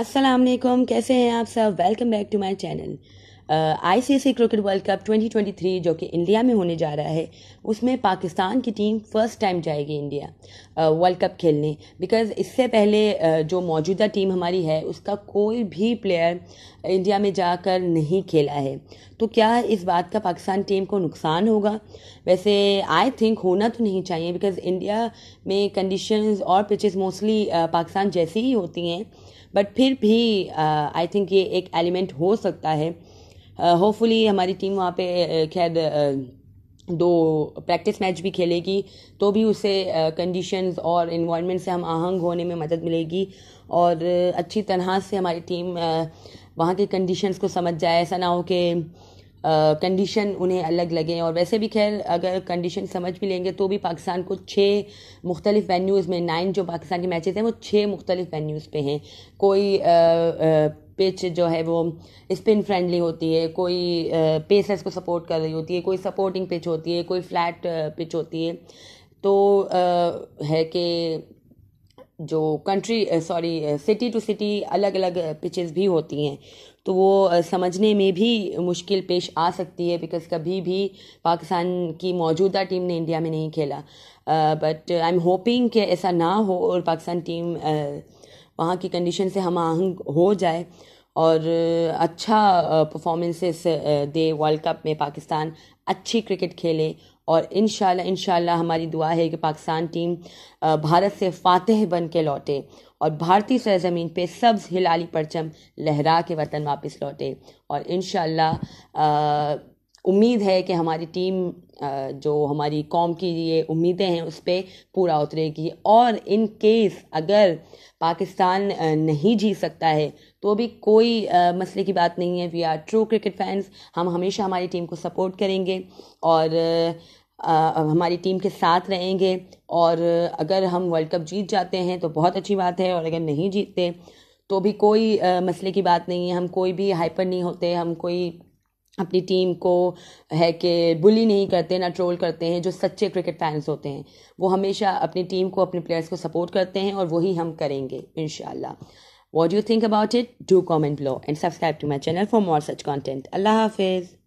असलम कैसे हैं आप सब welcome back to my channel ICC cricket world cup 2023 जो कि इंडिया में होने जा रहा है उसमें पाकिस्तान की टीम फर्स्ट टाइम जाएगी इंडिया वर्ल्ड कप खेलने बिकॉज इससे पहले जो मौजूदा टीम हमारी है उसका कोई भी प्लेयर इंडिया में जाकर नहीं खेला है तो क्या इस बात का पाकिस्तान टीम को नुकसान होगा वैसे आई थिंक होना तो नहीं चाहिए बिकॉज इंडिया में कंडीशंस और पिचेस मोस्टली पाकिस्तान जैसी ही होती हैं बट फिर भी आई थिंक ये एक एलिमेंट हो सकता है होपफुली हमारी टीम वहाँ पे खैर दो प्रैक्टिस मैच भी खेलेगी तो भी उसे कंडीशंस और इन्वायरमेंट से हम आहंग होने में मदद मिलेगी और अच्छी तरह से हमारी टीम वहाँ के कंडीशंस को समझ जाए ऐसा ना हो कि कंडीशन उन्हें अलग लगे और वैसे भी खैर अगर कंडीशन समझ भी लेंगे तो भी पाकिस्तान को छः मुख्तलिफ वेन्यूज़ में नाइन जो पाकिस्तान के मैचेस हैं वो छः मुख्तलिफ वेन्यूज़ पे हैं कोई आ, आ, पिच जो है वो स्पिन फ्रेंडली होती है कोई पेसर्स को सपोर्ट कर रही होती है कोई सपोर्टिंग पिच होती है कोई फ्लैट पिच होती है तो है कि जो country sorry city to city अलग अलग पिचेस भी होती हैं तो वो समझने में भी मुश्किल पेश आ सकती है बिकॉज कभी भी पाकिस्तान की मौजूदा टीम ने इंडिया में नहीं खेला बट आई एम होपिंग कि ऐसा ना हो और पाकिस्तान टीम uh, वहाँ की कंडीशन से हम आहंग हो जाए और अच्छा परफॉर्मेंसेस दे वर्ल्ड कप में पाकिस्तान अच्छी क्रिकेट खेले और इन शाला हमारी दुआ है कि पाकिस्तान टीम भारत से फातह बन के लौटे और भारतीय सरजमीन पे सब्ज हिलाली परचम लहरा के वतन वापस लौटे और इन उम्मीद है कि हमारी टीम जो हमारी कॉम की ये उम्मीदें हैं उस पर पूरा उतरेगी और इन केस अगर पाकिस्तान नहीं जीत सकता है तो भी कोई मसले की बात नहीं है we are true cricket fans हम हमेशा हमारी टीम को सपोर्ट करेंगे और हमारी टीम के साथ रहेंगे और अगर हम वर्ल्ड कप जीत जाते हैं तो बहुत अच्छी बात है और अगर नहीं जीतते तो भी कोई मसले की बात नहीं है हम कोई भी हाइपर नहीं होते हम कोई अपनी टीम को है कि बुली नहीं करते ना ट्रोल करते हैं जो सच्चे क्रिकेट फैंस होते हैं वो हमेशा अपनी टीम को अपने प्लेयर्स को सपोर्ट करते हैं और वही हम करेंगे इन what you think about it do comment below and subscribe to my channel for more such content अल्लाह हाफिज़